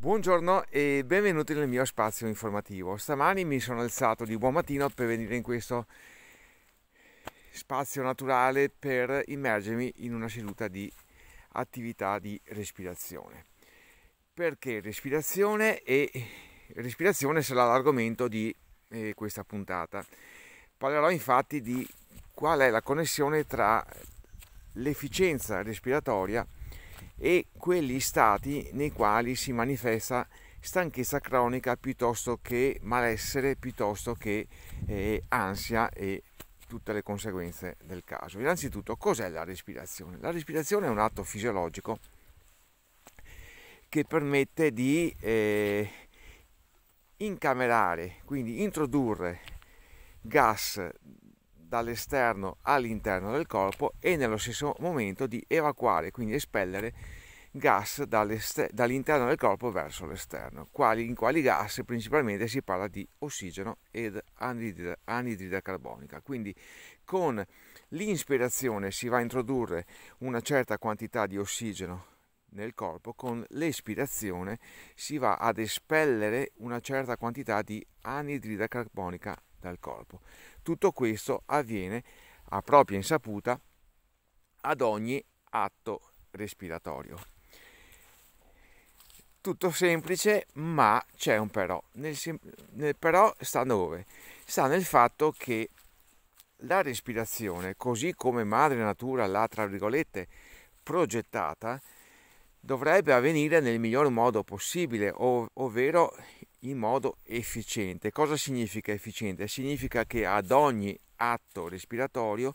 Buongiorno e benvenuti nel mio spazio informativo. Stamani mi sono alzato di buon mattino per venire in questo spazio naturale per immergermi in una seduta di attività di respirazione. Perché respirazione e respirazione sarà l'argomento di eh, questa puntata. Parlerò infatti di qual è la connessione tra l'efficienza respiratoria e e quegli stati nei quali si manifesta stanchezza cronica piuttosto che malessere, piuttosto che eh, ansia e tutte le conseguenze del caso. Innanzitutto, cos'è la respirazione? La respirazione è un atto fisiologico che permette di eh, incamerare, quindi introdurre gas dall'esterno all'interno del corpo e nello stesso momento di evacuare, quindi espellere gas dall'interno del corpo verso l'esterno, in quali gas principalmente si parla di ossigeno ed anidride, anidride carbonica. Quindi con l'inspirazione si va a introdurre una certa quantità di ossigeno nel corpo, con l'espirazione si va ad espellere una certa quantità di anidride carbonica dal corpo. Tutto questo avviene a propria insaputa ad ogni atto respiratorio. Tutto semplice, ma c'è un però. Nel, sem- nel però sta dove? Sta nel fatto che la respirazione, così come madre natura l'ha tra virgolette progettata, dovrebbe avvenire nel miglior modo possibile, ov- ovvero in modo efficiente. Cosa significa efficiente? Significa che ad ogni atto respiratorio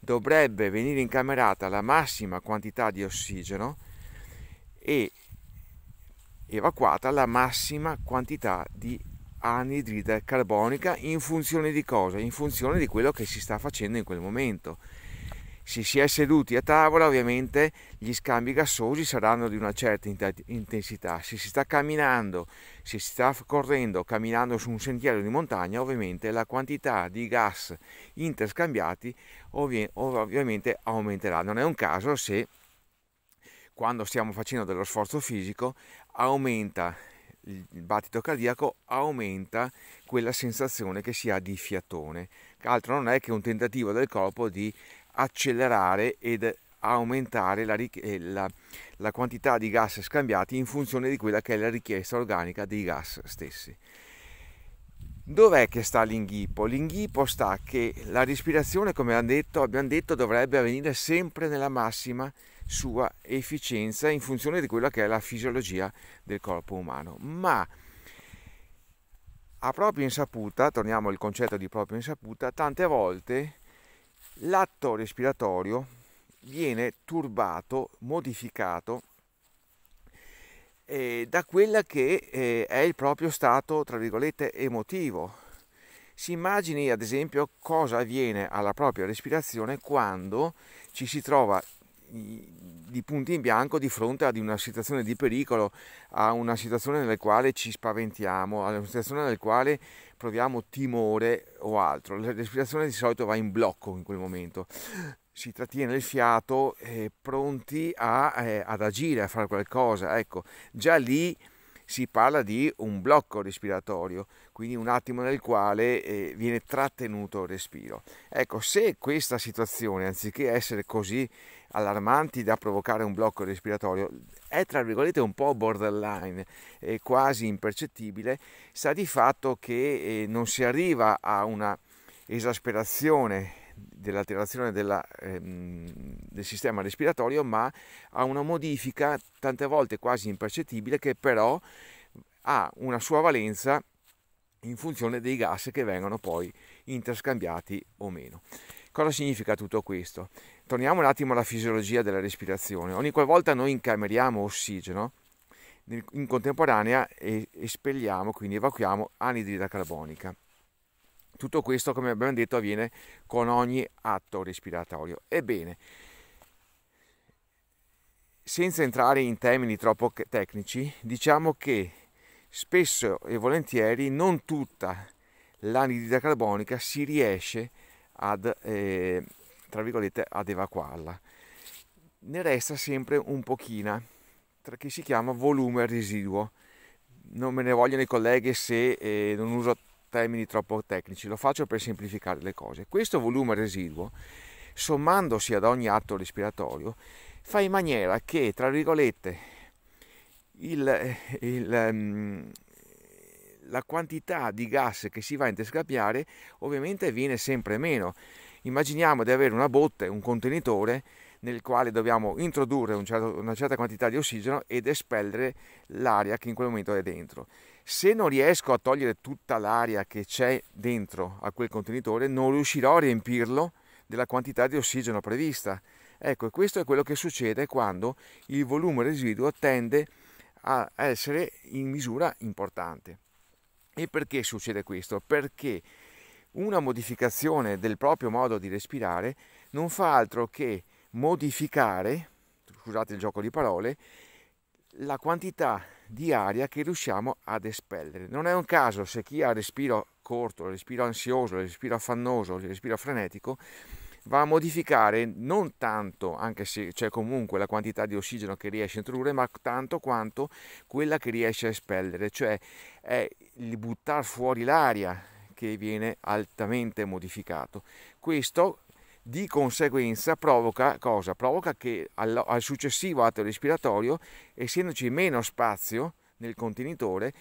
dovrebbe venire incamerata la massima quantità di ossigeno e evacuata la massima quantità di anidride carbonica in funzione di cosa? In funzione di quello che si sta facendo in quel momento. Se si è seduti a tavola ovviamente gli scambi gassosi saranno di una certa intensità, se si sta camminando, se si sta correndo, camminando su un sentiero di montagna ovviamente la quantità di gas interscambiati ovvi- ovviamente aumenterà, non è un caso se quando stiamo facendo dello sforzo fisico aumenta il battito cardiaco aumenta quella sensazione che si ha di fiatone. Altro non è che un tentativo del corpo di accelerare ed aumentare la, eh, la, la, quantità di gas scambiati in funzione di quella che è la richiesta organica dei gas stessi. Dov'è che sta l'inghippo? L'inghippo sta che la respirazione, come detto, abbiamo detto, dovrebbe avvenire sempre nella massima sua efficienza in funzione di quella che è la fisiologia del corpo umano. Ma a proprio insaputa, torniamo al concetto di proprio insaputa, tante volte l'atto respiratorio viene turbato, modificato eh, da quella che eh, è il proprio stato, tra virgolette, emotivo. Si immagini ad esempio cosa avviene alla propria respirazione quando ci si trova di punti in bianco di fronte ad una situazione di pericolo, a una situazione nella quale ci spaventiamo, a una situazione nella quale proviamo timore o altro. La respirazione di solito va in blocco in quel momento. Si trattiene il fiato eh, pronti a, eh, ad agire, a fare qualcosa. Ecco, già lì si parla di un blocco respiratorio, quindi un attimo nel quale eh, viene trattenuto il respiro. Ecco, se questa situazione, anziché essere così allarmanti da provocare un blocco respiratorio, è tra virgolette un po' borderline, è eh, quasi impercettibile, sta di fatto che eh, non si arriva a una esasperazione dell'alterazione della, ehm, del sistema respiratorio, ma ha una modifica tante volte quasi impercettibile che però ha una sua valenza in funzione dei gas che vengono poi interscambiati o meno. Cosa significa tutto questo? Torniamo un attimo alla fisiologia della respirazione. Ogni qualvolta noi incameriamo ossigeno, in contemporanea espelliamo, quindi evacuiamo anidride carbonica. Tutto questo, come abbiamo detto, avviene con ogni atto respiratorio. Ebbene, senza entrare in termini troppo tecnici, diciamo che spesso e volentieri non tutta l'anidride carbonica si riesce ad, eh, tra virgolette, ad evacuarla. Ne resta sempre un pochina, che si chiama volume residuo. Non me ne vogliono i colleghi se eh, non uso termini troppo tecnici, lo faccio per semplificare le cose. Questo volume residuo, sommandosi ad ogni atto respiratorio, fa in maniera che, tra virgolette, il, il, ehm, la quantità di gas che si va a interscapiare ovviamente viene sempre meno. Immaginiamo di avere una botte, un contenitore nel quale dobbiamo introdurre un certo, una certa quantità di ossigeno ed espellere l'aria che in quel momento è dentro se non riesco a togliere tutta l'aria che c'è dentro a quel contenitore, non riuscirò a riempirlo della quantità di ossigeno prevista. Ecco, questo è quello che succede quando il volume residuo tende a essere in misura importante. E perché succede questo? Perché una modificazione del proprio modo di respirare non fa altro che modificare, scusate il gioco di parole, la quantità di aria che riusciamo ad espellere. Non è un caso se chi ha respiro corto, respiro ansioso, respiro affannoso, respiro frenetico, va a modificare non tanto, anche se c'è comunque la quantità di ossigeno che riesce a introdurre, ma tanto quanto quella che riesce a espellere, cioè è il buttare fuori l'aria che viene altamente modificato. Questo di conseguenza provoca, provoca che al, al successivo atto respiratorio, essendoci meno spazio nel contenitore,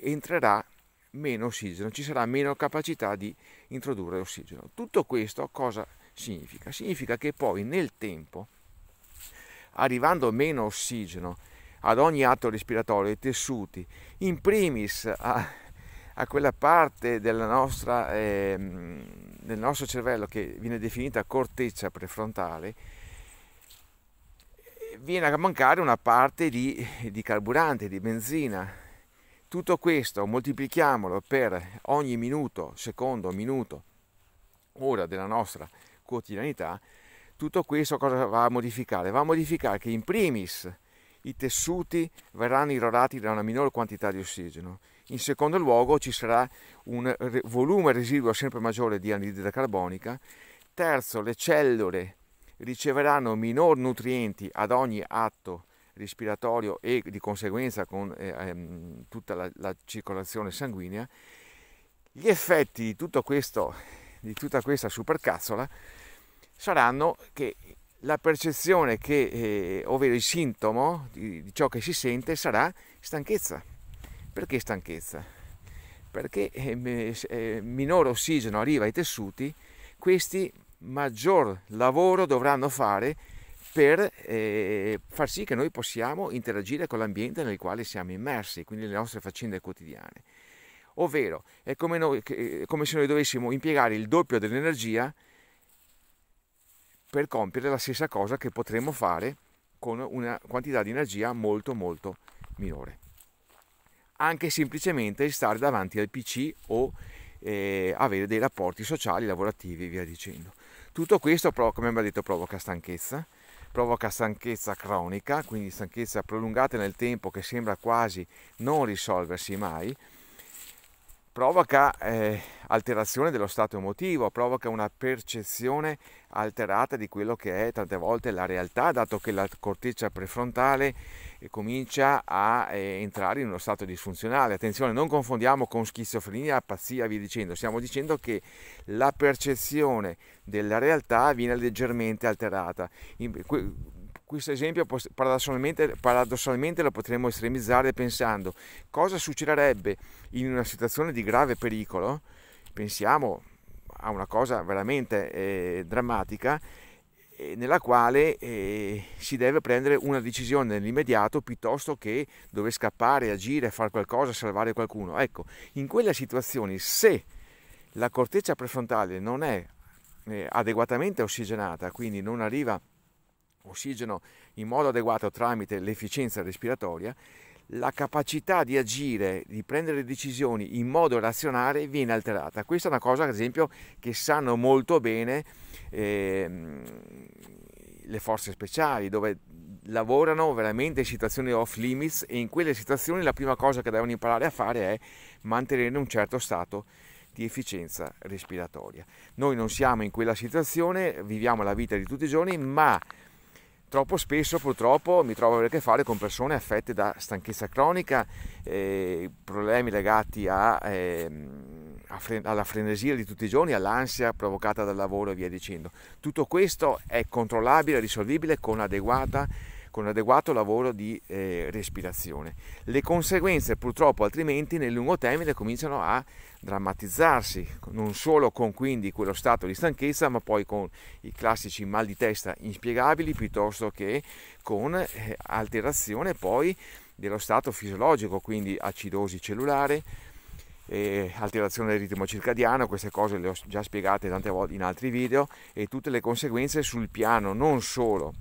entrerà meno ossigeno, ci sarà meno capacità di introdurre ossigeno. Tutto questo cosa significa? Significa che poi nel tempo, arrivando meno ossigeno ad ogni atto respiratorio, i tessuti, in primis a, a quella parte nostra, eh, del nostro cervello che viene definita corteccia prefrontale, viene a mancare una parte di, di carburante, di benzina. Tutto questo moltiplichiamolo per ogni minuto, secondo, minuto, ora della nostra quotidianità, tutto questo cosa va a modificare? Va a modificare che in primis i tessuti verranno irrorati da una minore quantità di ossigeno, in secondo luogo ci sarà un volume residuo sempre maggiore di anidride carbonica. Terzo, le cellule riceveranno minor nutrienti ad ogni atto respiratorio e di conseguenza con eh, ehm, tutta la, la, circolazione sanguigna. Gli effetti di, tutto questo, di tutta questa supercazzola saranno che la percezione che, eh, ovvero il sintomo di, di ciò che si sente sarà stanchezza. Perché stanchezza? Perché eh, eh, minore ossigeno arriva ai tessuti, questi maggior lavoro dovranno fare per eh, far sì che noi possiamo interagire con l'ambiente nel quale siamo immersi, quindi le nostre faccende quotidiane. Ovvero è come, noi, è come se noi dovessimo impiegare il doppio dell'energia per compiere la stessa cosa che potremmo fare con una quantità di energia molto molto minore anche semplicemente stare davanti al PC o eh, avere dei rapporti sociali, lavorativi e via dicendo. Tutto questo, però, come abbiamo detto, provoca stanchezza, provoca stanchezza cronica, quindi stanchezza prolungata nel tempo che sembra quasi non risolversi mai provoca eh, alterazione dello stato emotivo, provoca una percezione alterata di quello che è tante volte la realtà, dato che la corteccia prefrontale eh, comincia a eh, entrare in uno stato disfunzionale. Attenzione, non confondiamo con schizofrenia, pazzia, via dicendo, stiamo dicendo che la percezione della realtà viene leggermente alterata. In, que, questo esempio paradossalmente, paradossalmente lo potremmo estremizzare pensando cosa succederebbe in una situazione di grave pericolo, pensiamo a una cosa veramente eh, drammatica, eh, nella quale eh, si deve prendere una decisione nell'immediato piuttosto che dover scappare, agire, fare qualcosa, salvare qualcuno. Ecco, in quelle situazioni se la corteccia prefrontale non è eh, adeguatamente ossigenata, quindi non arriva a ossigeno in modo adeguato tramite l'efficienza respiratoria, la capacità di agire, di prendere decisioni in modo razionale viene alterata. Questa è una cosa, ad esempio, che sanno molto bene eh, le forze speciali, dove lavorano veramente in situazioni off limits e in quelle situazioni la prima cosa che devono imparare a fare è mantenere un certo stato di efficienza respiratoria. Noi non siamo in quella situazione, viviamo la vita di tutti i giorni, ma troppo spesso purtroppo mi trovo a avere a che fare con persone affette da stanchezza cronica, eh, problemi legati a, eh, alla frenesia di tutti i giorni, all'ansia provocata dal lavoro e via dicendo. Tutto questo è controllabile, risolvibile con adeguata con adeguato lavoro di eh, respirazione. Le conseguenze purtroppo altrimenti nel lungo termine cominciano a drammatizzarsi, non solo con quindi quello stato di stanchezza, ma poi con i classici mal di testa inspiegabili piuttosto che con eh, alterazione poi dello stato fisiologico, quindi acidosi cellulare, alterazione del ritmo circadiano, queste cose le ho già spiegate tante volte in altri video e tutte le conseguenze sul piano non solo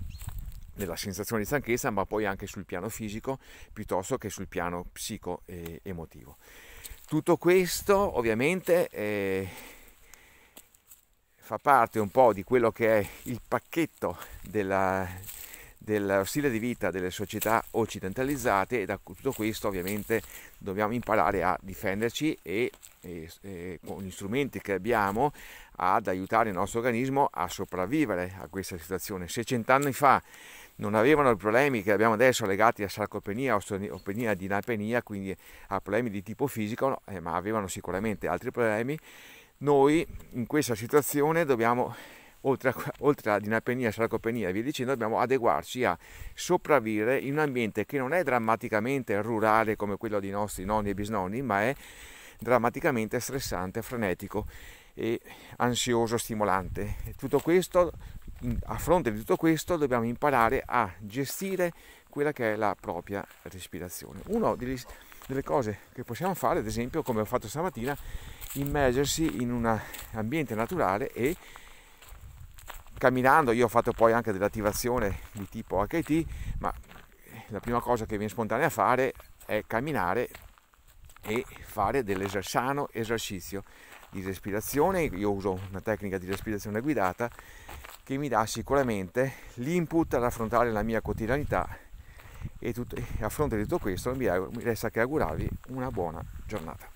nella sensazione di stanchezza, ma poi anche sul piano fisico piuttosto che sul piano psico-emotivo. Tutto questo ovviamente eh, fa parte un po' di quello che è il pacchetto della, del stile di vita delle società occidentalizzate e da tutto questo ovviamente dobbiamo imparare a difenderci e, e, e, con gli strumenti che abbiamo ad aiutare il nostro organismo a sopravvivere a questa situazione. Se cent'anni fa non avevano i problemi che abbiamo adesso legati a sarcopenia, osteopenia, dinapenia, quindi a problemi di tipo fisico, eh, ma avevano sicuramente altri problemi, noi in questa situazione dobbiamo, oltre a, oltre a dinapenia, sarcopenia e via dicendo, dobbiamo adeguarci a sopravvivere in un ambiente che non è drammaticamente rurale come quello dei nostri nonni e bisnonni, ma è drammaticamente stressante, frenetico e ansioso, stimolante. Tutto questo a fronte di tutto questo dobbiamo imparare a gestire quella che è la propria respirazione. Una delle cose che possiamo fare, ad esempio, come ho fatto stamattina, immergersi in un ambiente naturale e camminando, io ho fatto poi anche dell'attivazione di tipo HIT, ma la prima cosa che viene spontanea a fare è camminare e fare dell'esercizio sano esercizio di respirazione, io uso una tecnica di respirazione guidata che mi dà sicuramente l'input ad affrontare la mia quotidianità e, tutto, e a fronte di tutto questo mi resta che augurarvi una buona giornata.